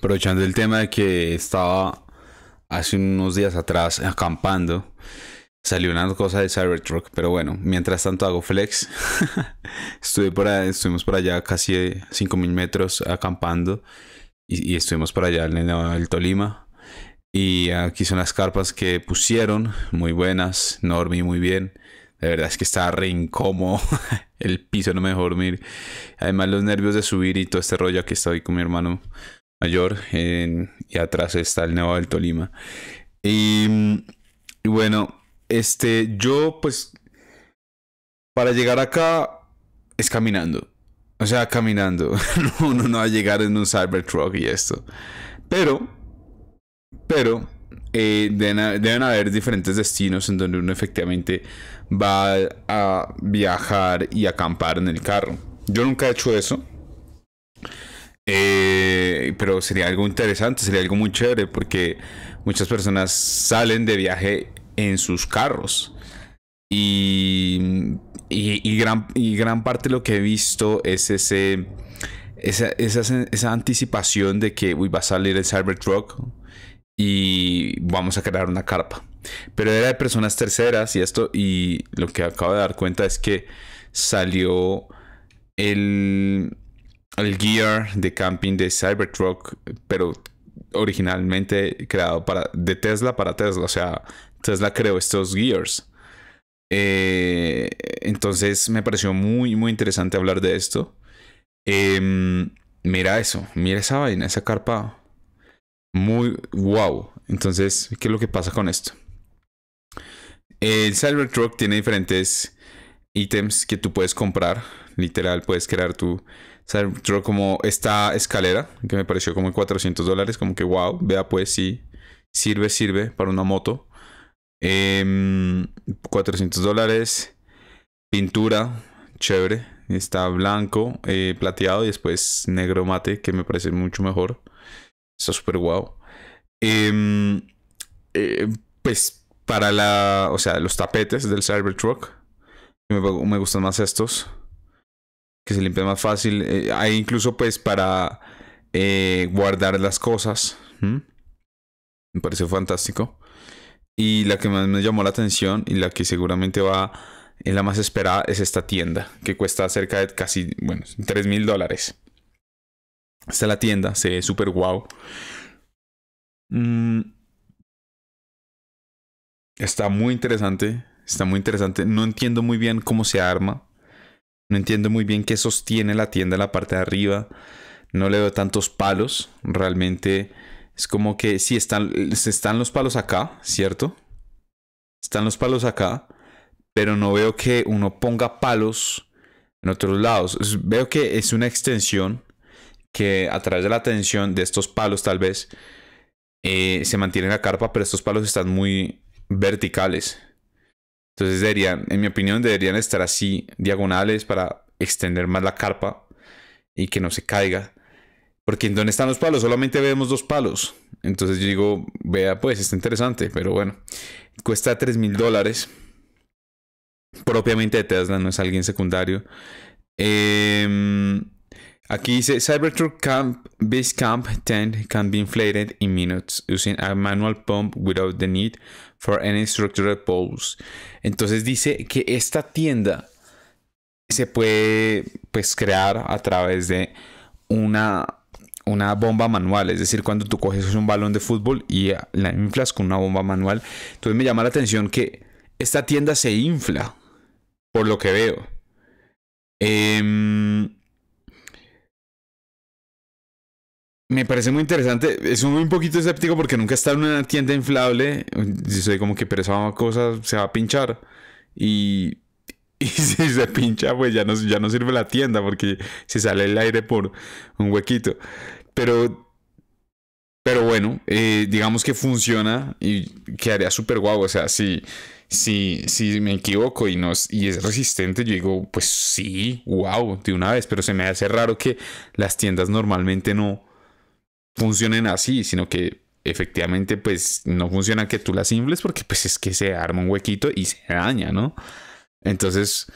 aprovechando el tema de que estaba hace unos días atrás acampando, salió una cosa de Cybertruck, pero bueno, mientras tanto hago flex. Estuve por estuvimos por allá casi 5000 metros acampando y, estuvimos por allá en el, Tolima. Y aquí son las carpas que pusieron, muy buenas, no dormí muy bien. La verdad es que estaba re incómodo. El piso no me dejó dormir. Además, los nervios de subir y todo este rollo. estaba ahí con mi hermano mayor y atrás está el Nevado del Tolima. Y, bueno, este, yo pues para llegar acá es caminando. O sea, caminando. Uno no va a llegar en un Cybertruck y esto. Pero, pero, eh, deben, haber diferentes destinos en donde uno efectivamente va a viajar y acampar en el carro. Yo nunca he hecho eso. Eh, pero sería algo interesante, sería algo muy chévere porque muchas personas salen de viaje en sus carros. Y, y, gran, gran, parte de lo que he visto es ese, esa, esa anticipación de que uy, va a salir el Cybertruck y vamos a crear una carpa. Pero era de personas terceras y esto, y lo que acabo de dar cuenta es que salió el, el gear de camping de Cybertruck, pero originalmente creado para, de Tesla para Tesla. O sea, Tesla creó estos gears. Eh, entonces me pareció muy, muy interesante hablar de esto. Em, mira eso, mira esa vaina, esa carpa. Muy wow. Entonces, ¿qué es lo que pasa con esto? El Cybertruck tiene diferentes ítems que tú puedes comprar. Literal, puedes crear tu como esta escalera que me pareció como en 400 dólares, como que wow, vea pues si sirve, sirve para una moto. 400 em, dólares, pintura, chévere, está blanco, eh, plateado y después negro mate, que me parece mucho mejor. Está súper guau. Em, eh, pues para la, o sea, los tapetes del Cybertruck, me gustan más estos que se limpia más fácil. Eh, hay incluso pues para eh, guardar las cosas. Me pareció fantástico. Y la que más me llamó la atención y la que seguramente va en la más esperada es esta tienda, que cuesta cerca de casi, bueno, 3 mil dólares. Está la tienda, se ve súper guau. Mm. Está muy interesante, está muy interesante. No entiendo muy bien cómo se arma. No entiendo muy bien qué sostiene la tienda en la parte de arriba. No le veo tantos palos. Realmente es como que sí, están, están los palos acá, ¿cierto? Están los palos acá. Pero no veo que uno ponga palos en otros lados. Veo que es una extensión que a través de la tensión de estos palos tal vez eh, se mantiene la carpa, pero estos palos están muy verticales. Entonces deberían, en mi opinión, deberían estar así diagonales para extender más la carpa y que no se caiga. Porque en dónde están los palos, solamente vemos dos palos. Entonces yo digo, vea, pues está interesante, pero bueno, cuesta 3 mil dólares. Propiamente de Tesla, no es alguien secundario. Eh, Aquí dice Cybertruck Camp Base Camp 10 can be inflated in minutes using a manual pump without the need for any structural poles. Entonces dice que esta tienda se puede pues crear a través de una una bomba manual, es decir, cuando tú coges un balón de fútbol y la inflas con una bomba manual. Entonces me llama la atención que esta tienda se infla, por lo que veo. Em, Me parece muy interesante. Es un poquito escéptico porque nunca está en una tienda inflable. Yo soy como que, pero esa cosa se va a pinchar. Y, si se pincha, pues ya no, ya no sirve la tienda porque se sale el aire por un huequito. Pero pero bueno, eh, digamos que funciona y quedaría súper guau. O sea, si, si, si me equivoco y, no, y es resistente, yo digo, pues sí, guau de una vez. Pero se me hace raro que las tiendas normalmente no, funcionen así, sino que efectivamente pues no funciona que tú las infles porque pues es que se arma un huequito y se daña, ¿no? Entonces,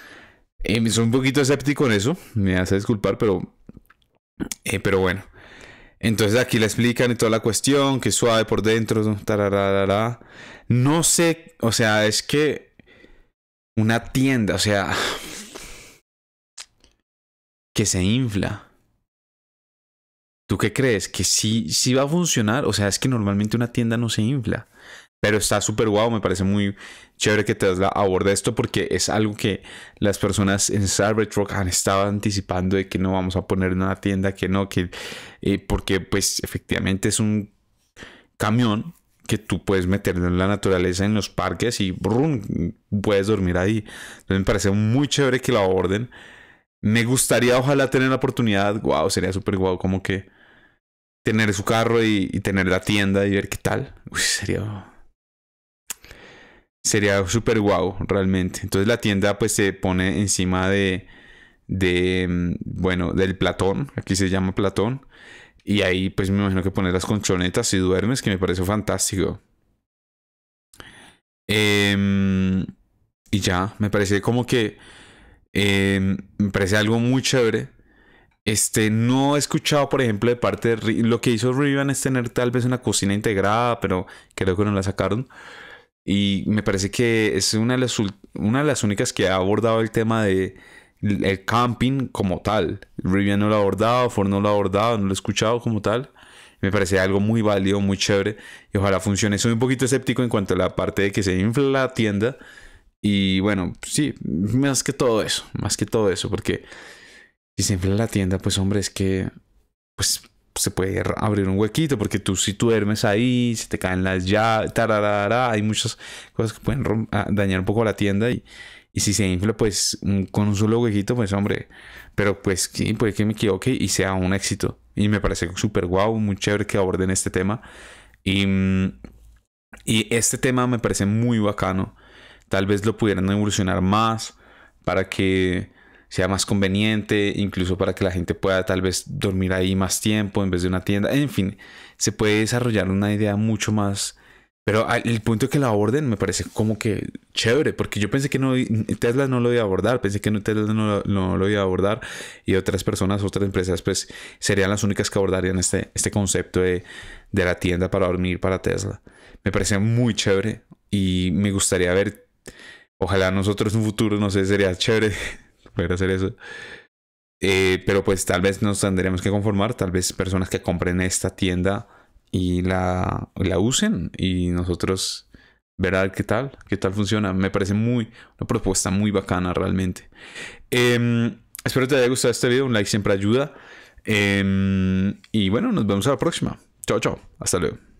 eh, soy un poquito escéptico en eso, me hace disculpar, pero, eh, pero bueno. Entonces aquí le explican toda la cuestión, que suave por dentro, No sé, o sea, es que una tienda, o sea, que se infla. ¿Tú qué crees? ¿Que sí, sí va a funcionar? O sea, es que normalmente una tienda no se infla. Pero está súper guau, me parece muy chévere que te aborde esto porque es algo que las personas en Rock han estado anticipando de que no vamos a poner en una tienda, que no, que eh, porque pues efectivamente es un camión que tú puedes meter en la naturaleza, en los parques y brum, puedes dormir ahí. Entonces me parece muy chévere que lo aborden. Me gustaría, ojalá, tener la oportunidad. Guau, sería súper guau, como que tener su carro y, tener la tienda y ver qué tal. Uy, sería. Sería súper guau, realmente. Entonces la tienda pues se pone encima de. de. Mm, bueno, del Platón. Aquí se llama Platón. Y ahí pues me imagino que poner las conchonetas y duermes, que me parece fantástico. Em, y ya, me parece como que em, me parece algo muy chévere este, no he escuchado, por ejemplo, de parte de lo que hizo Rivan es tener tal vez una cocina integrada, pero creo que no la sacaron. Y me parece que es una de las, una de las únicas que ha abordado el tema de el camping como tal. Rivian no lo ha abordado, Ford no lo ha abordado, no lo he escuchado como tal. Me parece algo muy válido, muy chévere y ojalá funcione. Soy un poquito escéptico en cuanto a la parte de que se infla la tienda. Y bueno, sí, más que todo eso, más que todo eso, porque si se infla la tienda, pues hombre, es que pues se puede abrir un huequito porque tú si tú duermes ahí, si te caen las llaves, tararara, hay muchas cosas que pueden ah, dañar un poco la tienda y, si se infla pues con un solo huequito, pues hombre, pero pues sí, puede que me equivoque y sea un éxito. Y me parece súper guau, muy chévere que aborden este tema. Y, mm, y este tema me parece muy bacano. Tal vez lo pudieran evolucionar más para que sea más conveniente, incluso para que la gente pueda tal vez dormir ahí más tiempo en vez de una tienda. En fin, se puede desarrollar una idea mucho más... Pero el punto que la aborden me parece como que chévere, porque yo pensé que no, Tesla no lo iba a abordar, pensé que no, Tesla no, lo iba a abordar y otras personas, otras empresas, pues serían las únicas que abordarían este, este concepto de, de la tienda para dormir para Tesla. Me parece muy chévere y me gustaría ver, ojalá nosotros en un futuro, no sé, sería chévere poder hacer eso. Eh, pero pues tal vez nos tendremos que conformar, tal vez personas que compren esta tienda y la, la usen y nosotros Verá qué tal, qué tal funciona. Me parece muy, una propuesta muy bacana realmente. Em, espero te haya gustado este video, un like siempre ayuda. Em, y bueno, nos vemos a la próxima. Chao, chao. Hasta luego.